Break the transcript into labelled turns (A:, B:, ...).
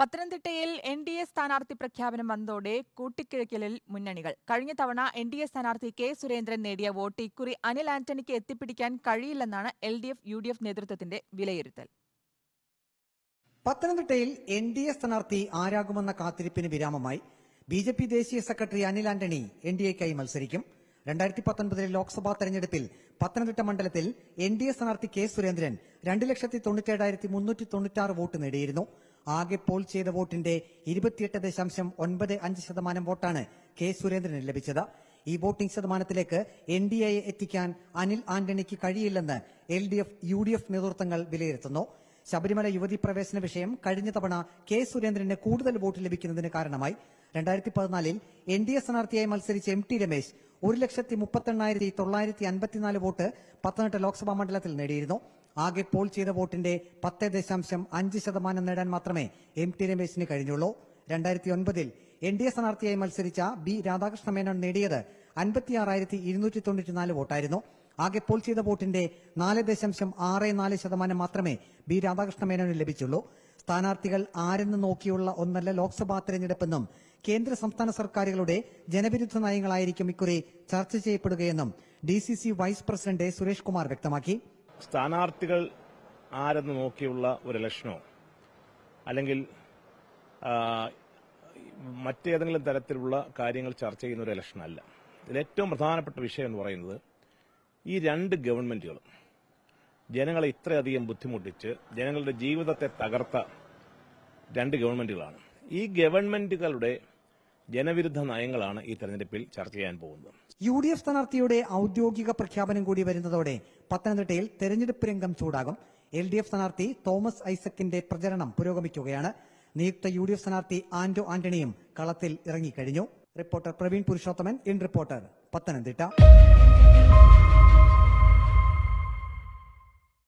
A: പത്തനംതിട്ടയിൽ N D A സ്ഥാനാർത്ഥി പ്രഖ്യാപനം വന്നതോടെ കൂട്ടിക്കിഴക്കലിൽ മുന്നണികൾ കഴിഞ്ഞ തവണ എൻ ഡി എ സ്ഥാനാർത്ഥി കെ സുരേന്ദ്രൻ നേടിയ വോട്ട് ഇക്കുറി അനിൽ ആന്റണിക്ക് എത്തിപ്പിടിക്കാൻ കഴിയില്ലെന്നാണ് L D F U D F നേതൃത്വത്തിന്റെ വിലയിരുത്തൽ
B: പത്തനംതിട്ടയിൽ എൻ ഡി എ സ്ഥാനാർത്ഥി ആരാകുമെന്ന കാത്തിരിപ്പിന് വിരാമമായി ബി ജെ പി ദേശീയ secretary Anil Antony N D എക്കായി മത്സരിക്കും രണ്ടായിരത്തി പത്തൊൻപതിലെ ലോക്സഭാ തെരഞ്ഞെടുപ്പിൽ പത്തനംതിട്ട മണ്ഡലത്തിൽ എൻ ഡി എ സ്ഥാനാർത്ഥി കെ സുരേന്ദ്രൻ രണ്ട് ലക്ഷത്തി തൊണ്ണൂറ്റേഴായിരത്തി മുന്നൂറ്റി തൊണ്ണൂറ്റാറ് വോട്ട് നേടിയിരുന്നു ആകെ പോൾ ചെയ്ത വോട്ടിന്റെ ഇരുപത്തിയെട്ട് ദശാംശം ഒൻപത് അഞ്ച് ശതമാനം വോട്ടാണ് കെ സുരേന്ദ്രന് ലഭിച്ചത് ഈ വോട്ടിംഗ് ശതമാനത്തിലേക്ക് എൻ ഡി എയെ എത്തിക്കാൻ അനിൽ ആന്റണിക്ക് കഴിയില്ലെന്ന് L D F U D F നേതൃത്വങ്ങൾ വിലയിരുത്തുന്നു ശബരിമല യുവതി പ്രവേശന വിഷയം കഴിഞ്ഞ തവണ കെ സുരേന്ദ്രന് കൂടുതൽ വോട്ട് ലഭിക്കുന്നതിന് കാരണമായി രണ്ടായിരത്തി പതിനാലിൽ എൻ ഡി എ സ്ഥാനാർത്ഥിയായി മത്സരിച്ച എം ടി രമേശ് ഒരു ലക്ഷത്തി മുപ്പത്തെണ്ണായിരത്തി തൊള്ളായിരത്തി അൻപത്തിനാല് വോട്ട് പത്തനംതിട്ട ലോക്സഭാ മണ്ഡലത്തിൽ നേടിയിരുന്നു ആകെ പോൾ ചെയ്ത വോട്ടിന്റെ പത്ത് ദശാംശം അഞ്ച് ശതമാനം നേടാൻ മാത്രമേ എം ടി രമേശിന് കഴിഞ്ഞുള്ളൂ രണ്ടായിരത്തി ഒൻപതിൽ എൻ ഡി എ സ്ഥാനാർത്ഥിയായി മത്സരിച്ച ബി രാധാകൃഷ്ണ മേനോൻ നേടിയത് അൻപത്തിയാറായിരത്തി ഇരുന്നൂറ്റി തൊണ്ണൂറ്റിനാല് വോട്ടായിരുന്നു ആകെ പോൾ ചെയ്ത വോട്ടിന്റെ നാല് ദശാംശം ആറ് നാല് ശതമാനം മാത്രമേ ബി രാധാകൃഷ്ണ മേനോന് ലഭിച്ചുള്ളൂ സ്ഥാനാർത്ഥികൾ ആരെന്ന് നോക്കിയുള്ള ഒന്നല്ല ലോക്സഭാ തെരഞ്ഞെടുപ്പെന്നും കേന്ദ്ര സംസ്ഥാന സർക്കാരുകളുടെ ജനവിരുദ്ധ നയങ്ങളായിരിക്കും ഇക്കുറി ചർച്ച ചെയ്യപ്പെടുകയെന്നും D vice president Suresh Kumar വ്യക്തമാക്കി
C: സ്ഥാനാർത്ഥികൾ ആരെന്ന് നോക്കിയുള്ള ഒരു ലക്ഷണോ അല്ലെങ്കിൽ മറ്റേതെങ്കിലും തരത്തിലുള്ള കാര്യങ്ങൾ ചർച്ച ചെയ്യുന്ന ഒരു ലക്ഷണമല്ല ഇതിലേറ്റവും ഏറ്റവും പ്രധാനപ്പെട്ട വിഷയം എന്ന് പറയുന്നത് ഈ രണ്ട് ഗവൺമെന്റുകളും ജനങ്ങളെ ഇത്രയധികം ബുദ്ധിമുട്ടിച്ച് ജനങ്ങളുടെ ജീവിതത്തെ തകർത്ത രണ്ട് ഗവൺമെന്റുകളാണ് ഈ ഗവൺമെന്റുകളുടെ ജനവിരുദ്ധ നയങ്ങളാണ് ഈ തെരഞ്ഞെടുപ്പിൽ ചർച്ച ചെയ്യാൻ പോകുന്നത്
B: യു ഡി എഫ് സ്ഥാനാർത്ഥിയുടെ ഔദ്യോഗിക പ്രഖ്യാപനം കൂടി വരുന്നതോടെ പത്തനംതിട്ടയിൽ തെരഞ്ഞെടുപ്പ് രംഗം ചൂടാകും എൽ ഡി എഫ് സ്ഥാനാർത്ഥി തോമസ് ഐസക്കിന്റെ പ്രചരണം പുരോഗമിക്കുകയാണ് നിയുക്ത യു ഡി എഫ് സ്ഥാനാർത്ഥി ആന്റോ ആന്റണിയും കളത്തിൽ ഇറങ്ങിക്കഴിഞ്ഞു reporter Praveen Purushothaman in reporter Pathanamthitta